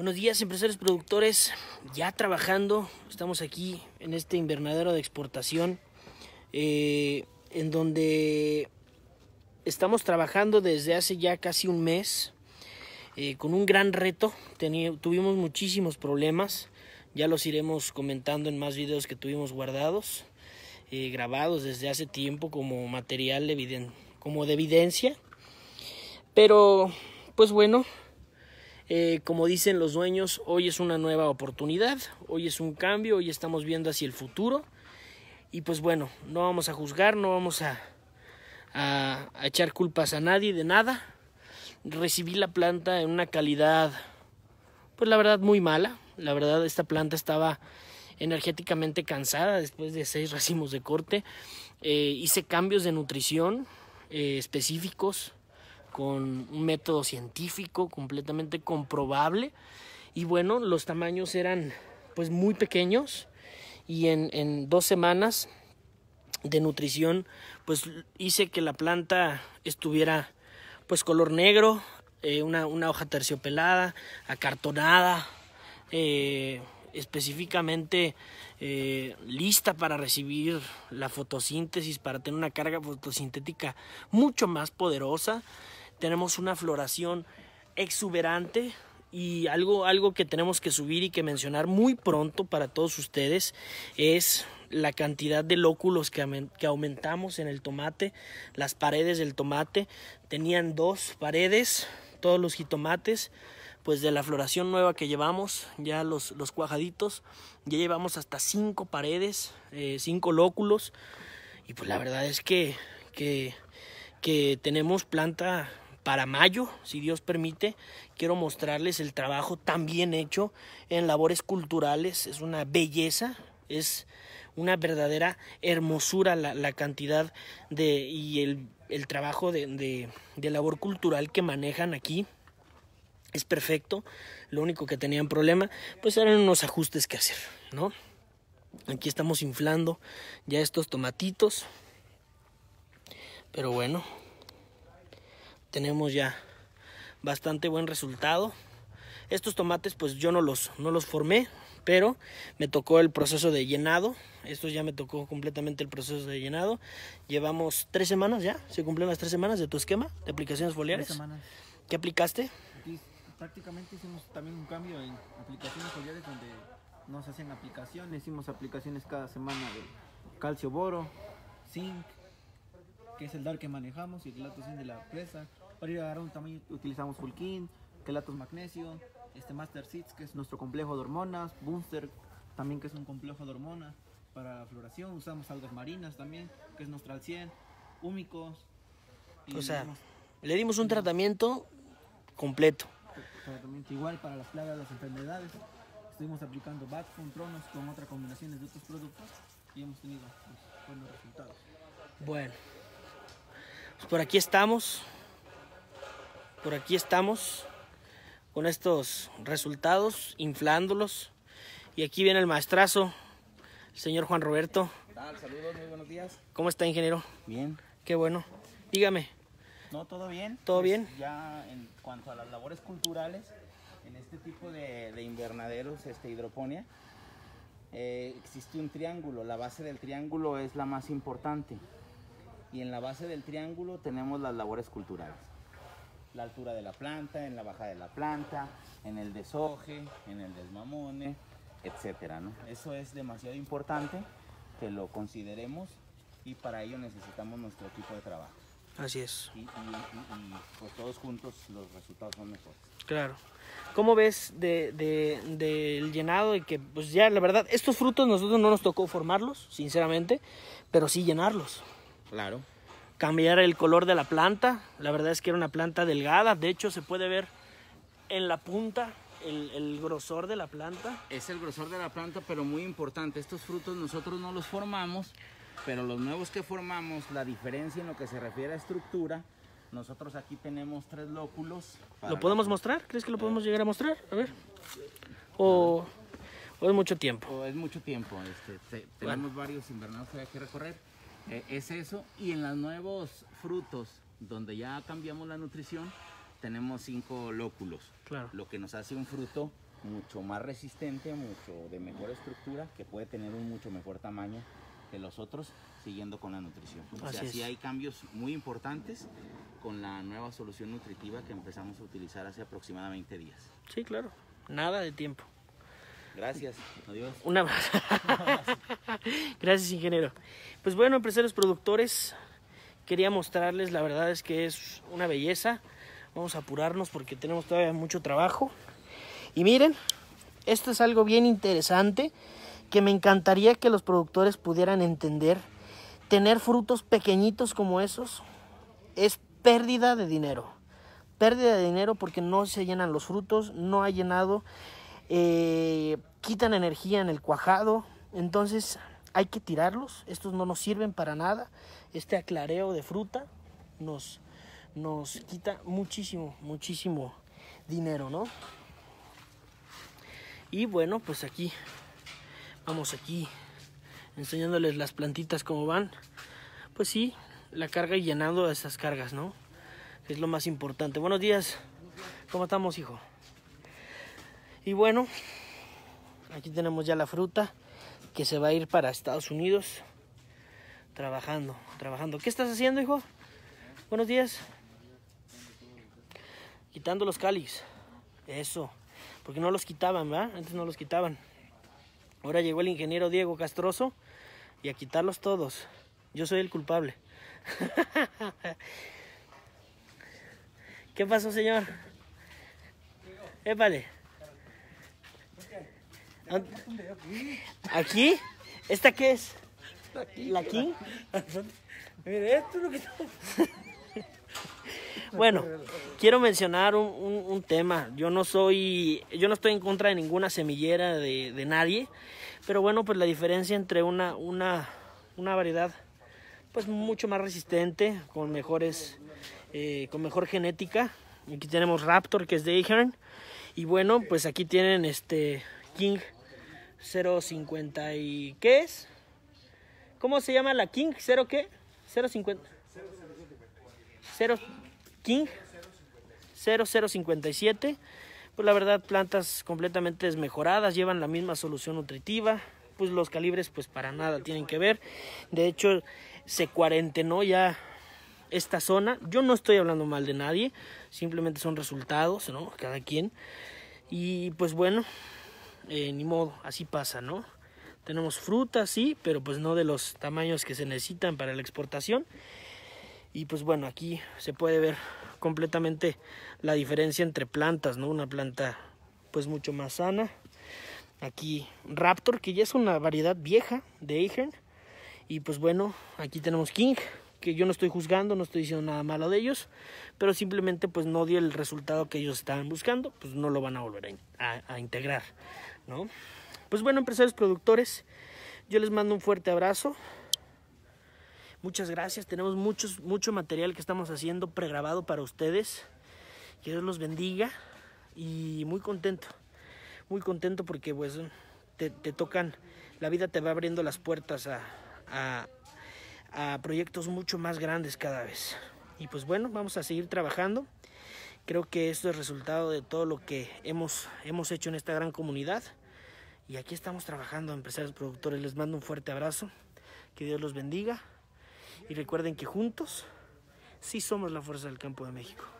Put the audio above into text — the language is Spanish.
Buenos días, empresarios productores. Ya trabajando, estamos aquí en este invernadero de exportación, eh, en donde estamos trabajando desde hace ya casi un mes eh, con un gran reto. tuvimos muchísimos problemas, ya los iremos comentando en más videos que tuvimos guardados, eh, grabados desde hace tiempo como material como de evidencia. Pero, pues bueno, eh, como dicen los dueños, hoy es una nueva oportunidad, hoy es un cambio, hoy estamos viendo hacia el futuro. Y pues bueno, no vamos a juzgar, no vamos a, echar culpas a nadie de nada. Recibí la planta en una calidad, pues la verdad, muy mala. La verdad, esta planta estaba energéticamente cansada después de seis racimos de corte. Eh, hice cambios de nutrición eh, específicos con un método científico completamente comprobable. Y bueno, los tamaños eran pues muy pequeños y en, dos semanas de nutrición pues hice que la planta estuviera pues color negro, eh, una, hoja terciopelada, acartonada, eh, específicamente eh, lista para recibir la fotosíntesis, para tener una carga fotosintética mucho más poderosa tenemos una floración exuberante y algo, algo que tenemos que subir y que mencionar muy pronto para todos ustedes es la cantidad de lóculos que, que aumentamos en el tomate, las paredes del tomate. Tenían dos paredes, todos los jitomates, pues de la floración nueva que llevamos, ya los, los cuajaditos, ya llevamos hasta cinco paredes, eh, cinco lóculos. Y pues la verdad es que tenemos planta para mayo, si Dios permite, quiero mostrarles el trabajo tan bien hecho en labores culturales. Es una belleza, es una verdadera hermosura la, cantidad de, y el, trabajo de, de labor cultural que manejan aquí. Es perfecto, lo único que tenían problema, pues eran unos ajustes que hacer, ¿no? Aquí estamos inflando ya estos tomatitos. Pero bueno, tenemos ya bastante buen resultado. Estos tomates pues yo no los, no los formé, pero me tocó el proceso de llenado. Esto ya me tocó completamente el proceso de llenado. Llevamos tres semanas ya, se cumplen las tres semanas de tu esquema de aplicaciones foliares. ¿Qué aplicaste? Prácticamente hicimos también un cambio en aplicaciones foliares donde se hacen aplicaciones, hicimos aplicaciones cada semana de calcio boro, zinc, que es el DAR que manejamos, y el de la presa, para agarrar también utilizamos Fulkin, Quelatos Magnesio, este Master Seeds, que es nuestro complejo de hormonas, Booster, también que es un complejo de hormonas para floración. Usamos algas marinas también, que es nuestra al 100, húmicos. o sea, le dimos un tratamiento completo. Tratamiento igual para las plagas, las enfermedades. Estuvimos aplicando BAT con con otras combinaciones de otros productos y hemos tenido pues, buenos resultados. Bueno, pues por aquí estamos por aquí estamos con estos resultados, inflándolos. Y aquí viene el maestrazo, el señor Juan Roberto. Saludos, muy buenos días. ¿Cómo está, ingeniero? Bien. Qué bueno. Dígame. No, todo bien. ¿Todo pues, bien? Ya en cuanto a las labores culturales, en este tipo de, invernaderos, este, hidroponía, eh, existe un triángulo. La base del triángulo es la más importante. Y en la base del triángulo tenemos las labores culturales la altura de la planta, en la baja de la planta, en el desoje, en el desmamone, etcétera, ¿no? Eso es demasiado importante que lo consideremos y para ello necesitamos nuestro equipo de trabajo. Así es. Y, pues todos juntos los resultados son mejores. Claro. ¿Cómo ves del de, de, llenado? Y que, pues ya, la verdad, estos frutos nosotros no nos tocó formarlos, sinceramente, pero sí llenarlos. Claro cambiar el color de la planta. La verdad es que era una planta delgada. De hecho, se puede ver en la punta el, grosor de la planta. Es el grosor de la planta, pero muy importante. Estos frutos nosotros no los formamos, pero los nuevos que formamos, la diferencia en lo que se refiere a estructura, nosotros aquí tenemos tres lóculos. ¿Lo podemos mostrar? ¿Crees que lo podemos eh. llegar a mostrar? A ver. O, es mucho tiempo. es mucho tiempo. Este, tenemos varios invernados que hay que recorrer. Eh, es eso. Y en los nuevos frutos, donde ya cambiamos la nutrición, tenemos cinco lóculos. Claro. Lo que nos hace un fruto mucho más resistente, mucho de mejor estructura, que puede tener un mucho mejor tamaño que los otros, siguiendo con la nutrición. Así o sí hay cambios muy importantes con la nueva solución nutritiva que empezamos a utilizar hace aproximadamente 20 días. Sí, claro. Nada de tiempo. Gracias, adiós. Un abrazo. Gracias, ingeniero. Pues bueno, empresarios productores, quería mostrarles, la verdad es que es una belleza. Vamos a apurarnos porque tenemos todavía mucho trabajo. Y miren, esto es algo bien interesante que me encantaría que los productores pudieran entender. Tener frutos pequeñitos como esos es pérdida de dinero. Pérdida de dinero porque no se llenan los frutos, no ha llenado eh, quitan energía en el cuajado, entonces hay que tirarlos, estos no nos sirven para nada, este aclareo de fruta nos, nos quita muchísimo, muchísimo dinero, ¿no? Y bueno, pues aquí, vamos aquí enseñándoles las plantitas como van. Pues sí, la carga y llenando esas cargas, ¿no? Es lo más importante. Buenos días. ¿Cómo estamos, hijo? Y bueno, aquí tenemos ya la fruta que se va a ir para Estados Unidos trabajando, trabajando. ¿Qué estás haciendo, hijo? Buenos días. Quitando los cáliz. Eso. Porque no los quitaban, ¿verdad? Antes no los quitaban. Ahora llegó el ingeniero Diego Castroso y a quitarlos todos. Yo soy el culpable. ¿Qué pasó, señor? Épale. ¿Aquí? ¿Esta qué es? ¿La King? Bueno, quiero mencionar un, tema. Yo no soy, yo no estoy en contra de ninguna semillera de, nadie, pero bueno, pues la diferencia entre una, una, variedad, pues mucho más resistente, con mejores, eh, con mejor genética. Aquí tenemos Raptor, que es de Ahern, y bueno, pues aquí tienen este King, 050 y... ¿Qué es? ¿Cómo se llama la King? ¿Cero qué? 050. 0 King 0057. Pues la verdad, plantas completamente desmejoradas, llevan la misma solución nutritiva. Pues los calibres, pues para nada tienen que ver. De hecho, se cuarentenó ya esta zona. Yo no estoy hablando mal de nadie, simplemente son resultados, ¿no? Cada quien. Y pues bueno, eh, ni modo, así pasa, ¿no? Tenemos frutas, sí, pero pues no de los tamaños que se necesitan para la exportación. Y pues bueno, aquí se puede ver completamente la diferencia entre plantas, ¿no? Una planta pues mucho más sana. Aquí Raptor, que ya es una variedad vieja de Eichern. Y pues bueno, aquí tenemos King, que yo no estoy juzgando, no estoy diciendo nada malo de ellos, pero simplemente pues no dio el resultado que ellos estaban buscando, pues no lo van a volver a integrar. Pues bueno, empresarios productores, yo les mando un fuerte abrazo. Muchas gracias, tenemos mucho material que estamos haciendo pregrabado para ustedes. Que Dios los bendiga y muy contento, muy contento porque pues te, tocan, la vida te va abriendo las puertas a proyectos mucho más grandes cada vez. Y pues bueno, vamos a seguir trabajando. Creo que esto es resultado de todo lo que hemos, hecho en esta gran comunidad. Y aquí estamos trabajando, empresarios productores. Les mando un fuerte abrazo. Que Dios los bendiga. Y recuerden que juntos sí somos la fuerza del campo de México.